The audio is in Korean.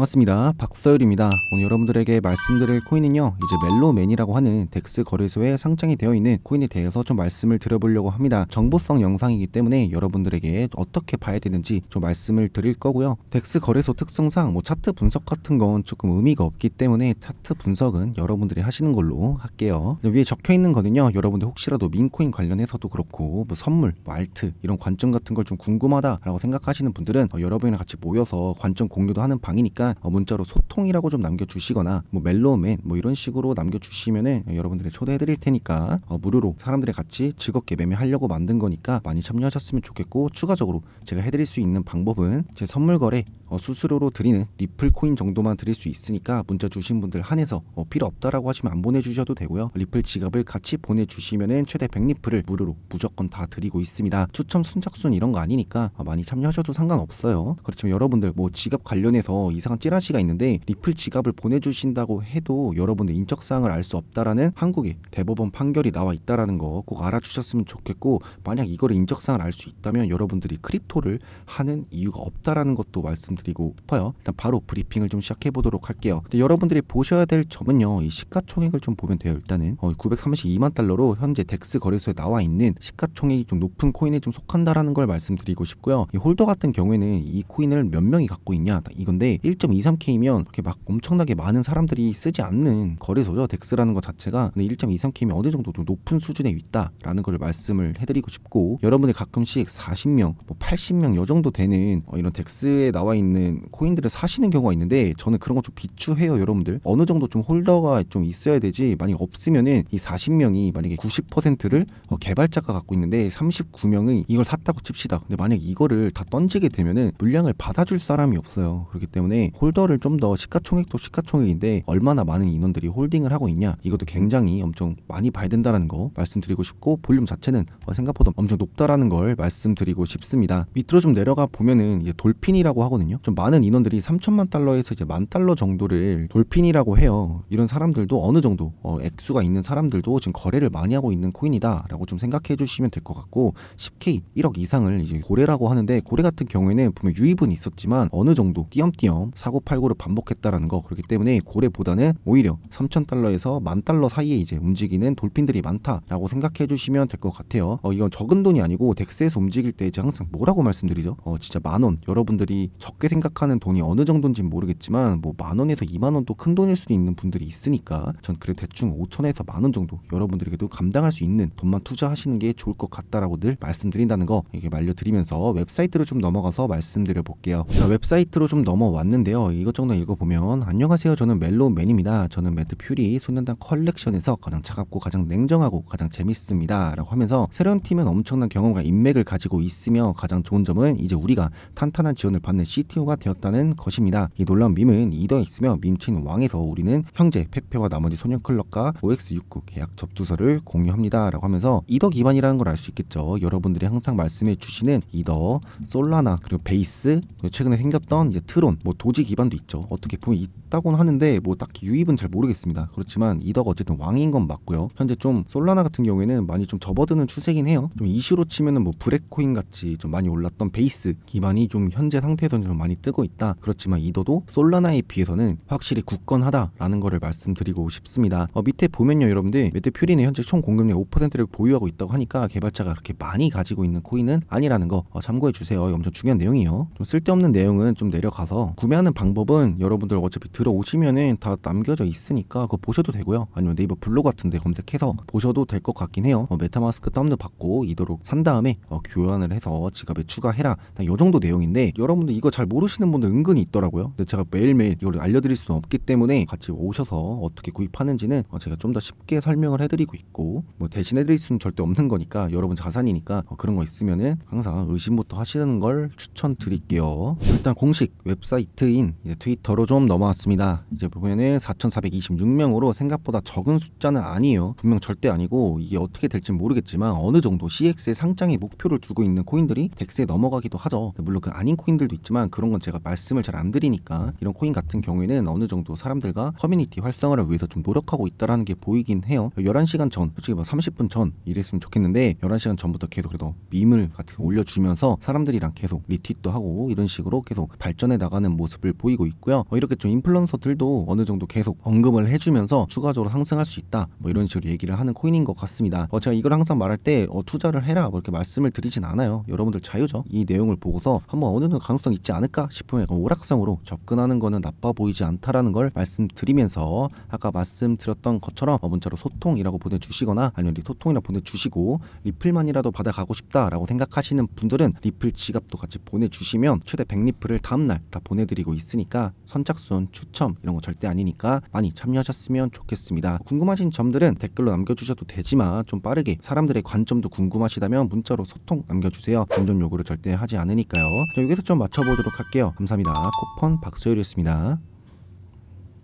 반갑습니다. 박서율입니다. 오늘 여러분들에게 말씀드릴 코인은요. 이제 멜로맨이라고 하는 덱스 거래소에 상장이 되어 있는 코인에 대해서 좀 말씀을 드려보려고 합니다. 정보성 영상이기 때문에 여러분들에게 어떻게 봐야 되는지 좀 말씀을 드릴 거고요. 덱스 거래소 특성상 뭐 차트 분석 같은 건 조금 의미가 없기 때문에 차트 분석은 여러분들이 하시는 걸로 할게요. 위에 적혀 있는 거는요. 여러분들 혹시라도 민코인 관련해서도 그렇고 뭐 선물, 뭐 알트 이런 관점 같은 걸 좀 궁금하다라고 생각하시는 분들은 어, 여러분이랑 같이 모여서 관점 공유도 하는 방이니까 어, 문자로 소통이라고 좀 남겨주시거나 뭐 멜로맨 뭐 이런 식으로 남겨주시면 어, 여러분들이 초대해드릴 테니까 어, 무료로 사람들이 같이 즐겁게 매매하려고 만든 거니까 많이 참여하셨으면 좋겠고 추가적으로 제가 해드릴 수 있는 방법은 제 선물 거래 수수료로 드리는 리플 코인 정도만 드릴 수 있으니까 문자 주신 분들 한해서 필요 없다라고 하시면 안 보내주셔도 되고요 리플 지갑을 같이 보내주시면 최대 100리플을 무료로 무조건 다 드리고 있습니다 추첨 순착순 이런 거 아니니까 많이 참여하셔도 상관없어요 그렇지만 여러분들 뭐 지갑 관련해서 이상한 찌라시가 있는데 리플 지갑을 보내주신다고 해도 여러분의 인적사항을 알 수 없다라는 한국의 대법원 판결이 나와 있다라는 거 꼭 알아주셨으면 좋겠고 만약 이거를 인적사항을 알 수 있다면 여러분들이 크립토를 하는 이유가 없다라는 것도 말씀드리고 싶어요. 일단 바로 브리핑을 좀 시작해 보도록 할게요. 여러분들이 보셔야 될 점은요. 이 시가총액을 좀 보면 돼요. 일단은 어, 932만 달러로 현재 덱스 거래소에 나와 있는 시가총액이 좀 높은 코인에 좀 속한다라는 걸 말씀드리고 싶고요. 이 홀더 같은 경우에는 이 코인을 몇 명이 갖고 있냐 이건데 1.23K면 그렇게 막 엄청나게 많은 사람들이 쓰지 않는 거래소죠. 덱스라는 것 자체가 1.23K면 어느 정도 높은 수준에 있다라는 걸 말씀을 해드리고 싶고 여러분이 가끔씩 40명, 뭐 80명 요 정도 되는 어, 이런 덱스에 나와 있는 코인들을 사시는 경우가 있는데 저는 그런 거 좀 비추해요, 여러분들. 어느 정도 좀 홀더가 좀 있어야 되지 만약 없으면은 이 40명이 만약에 90%를 어, 개발자가 갖고 있는데 39명이 이걸 샀다고 칩시다. 근데 만약 이거를 다 던지게 되면은 물량을 받아줄 사람이 없어요. 그렇기 때문에 때 홀더를 좀 더 시가총액도 시가총액인데 얼마나 많은 인원들이 홀딩을 하고 있냐 이것도 굉장히 엄청 많이 봐야 된다는 거 말씀드리고 싶고 볼륨 자체는 어, 생각보다 엄청 높다라는 걸 말씀드리고 싶습니다 밑으로 좀 내려가 보면은 이제 돌핀이라고 하거든요 좀 많은 인원들이 3천만 달러에서 이제 만 달러 정도를 돌핀이라고 해요 이런 사람들도 어느 정도 어, 액수가 있는 사람들도 지금 거래를 많이 하고 있는 코인이다 라고 좀 생각해 주시면 될 것 같고 10k 1억 이상을 이제 고래라고 하는데 고래 같은 경우에는 분명 유입은 있었지만 어느 정도 띄엄띄엄 사고팔고를 반복했다라는 거 그렇기 때문에 고래보다는 오히려 3 0 0 0 달러에서 만 달러 사이에 이제 움직이는 돌핀들이 많다라고 생각해 주시면 될 것 같아요. 어, 이건 적은 돈이 아니고 덱스에서 움직일 때제 항상 뭐라고 말씀드리죠? 어, 진짜 만 원. 여러분들이 적게 생각하는 돈이 어느 정도인지 모르겠지만 뭐 만 원에서 2만 원도 큰 돈일 수도 있는 분들이 있으니까 전 그래 대충 5천에서 만 원 정도 여러분들에게도 감당할 수 있는 돈만 투자하시는 게 좋을 것 같다라고 늘 말씀드린다는 거 이게 렇 말려드리면서 웹사이트로 좀 넘어가서 말씀드려 볼게요. 자, 웹사이트로 좀 넘어왔는데 있는데요. 이것저것 읽어보면 안녕하세요. 저는 멜로맨입니다. 저는 매트 퓨리 소년단 컬렉션에서 가장 차갑고 가장 냉정하고 가장 재밌습니다. 라고 하면서 새로운 팀은 엄청난 경험과 인맥을 가지고 있으며 가장 좋은 점은 이제 우리가 탄탄한 지원을 받는 CTO가 되었다는 것입니다. 이 놀라운 밈은 이더에 있으며 밈친 왕에서 우리는 형제 페페와 나머지 소년 클럽과 OX69 계약 접두서를 공유합니다. 라고 하면서 이더 기반이라는 걸 알 수 있겠죠. 여러분들이 항상 말씀해 주시는 이더, 솔라나, 그리고 베이스, 그리고 최근에 생겼던 이제 트론, 뭐 도지 공직 위반도 있죠. 어떻게 보면 있다고는 하는데 뭐 딱히 유입은 잘 모르겠습니다. 그렇지만 이더가 어쨌든 왕인 건 맞고요. 현재 좀 솔라나 같은 경우에는 많이 좀 접어드는 추세긴 해요. 좀 이슈로 치면은 뭐 브렉코인 같이 좀 많이 올랐던 베이스 기반이 좀 현재 상태에서는 좀 많이 뜨고 있다. 그렇지만 이더도 솔라나에 비해서는 확실히 굳건하다라는 거를 말씀드리고 싶습니다. 어, 밑에 보면요, 여러분들 메테퓨리는 현재 총 공급량 5%를 보유하고 있다고 하니까 개발자가 그렇게 많이 가지고 있는 코인은 아니라는 거 어, 참고해 주세요. 엄청 중요한 내용이에요. 좀 쓸데없는 내용은 좀 내려가서 구매하는 하는 방법은 여러분들 어차피 들어오시면은 다 남겨져 있으니까 그거 보셔도 되고요. 아니면 네이버 블로그 같은데 검색해서 보셔도 될 것 같긴 해요. 어, 메타마스크 다운드 받고 이도록 산 다음에 어, 교환을 해서 지갑에 추가해라. 요 정도 내용인데 여러분들 이거 잘 모르시는 분들 은근히 있더라고요. 근데 제가 매일매일 이걸 알려드릴 수는 없기 때문에 같이 오셔서 어떻게 구입하는지는 어, 제가 좀 더 쉽게 설명을 해드리고 있고 뭐 대신해드릴 수는 절대 없는 거니까 여러분 자산이니까 어, 그런 거 있으면은 항상 의심부터 하시는 걸 추천드릴게요. 일단 공식 웹사이트인 인 트위터로 좀 넘어왔습니다. 이제 보면은 4,426명으로 생각보다 적은 숫자는 아니에요. 분명 절대 아니고 이게 어떻게 될지 모르겠지만 어느 정도 CX의 상장의 목표를 두고 있는 코인들이 덱스에 넘어가기도 하죠. 물론 그 아닌 코인들도 있지만 그런 건 제가 말씀을 잘 안 드리니까 이런 코인 같은 경우에는 어느 정도 사람들과 커뮤니티 활성화를 위해서 좀 노력하고 있다라는 게 보이긴 해요. 11시간 전, 솔직히 뭐 30분 전 이랬으면 좋겠는데 11시간 전부터 계속 그래도 밈을 같은 거 올려주면서 사람들이랑 계속 리트윗도 하고 이런 식으로 계속 발전해 나가는 모습을 모습을 보이고 있고요. 뭐 이렇게 좀 인플루언서들도 어느 정도 계속 언급을 해주면서 추가적으로 상승할 수 있다. 뭐 이런 식으로 얘기를 하는 코인인 것 같습니다. 어 제가 이걸 항상 말할 때어 투자를 해라 뭐 이렇게 말씀을 드리진 않아요. 여러분들 자유죠. 이 내용을 보고서 한번 어느 정도 가능성 있지 않을까 싶으면 오락상으로 접근하는 거는 나빠 보이지 않다라는 걸 말씀드리면서 아까 말씀드렸던 것처럼 어, 문자로 소통이라고 보내주시거나 아니면 소통이라 보내주시고 리플만이라도 받아가고 싶다라고 생각하시는 분들은 리플 지갑도 같이 보내주시면 최대 100리플을 다음날 다 보내드리고 알려지고 있으니까 선착순, 추첨 이런 거 절대 아니니까 많이 참여하셨으면 좋겠습니다. 궁금하신 점들은 댓글로 남겨주셔도 되지만 좀 빠르게 사람들의 관점도 궁금하시다면 문자로 소통 남겨주세요. 동전 요구를 절대 하지 않으니까요. 자, 여기서 좀 맞춰보도록 할게요. 감사합니다. 쿠폰 박소율이었습니다.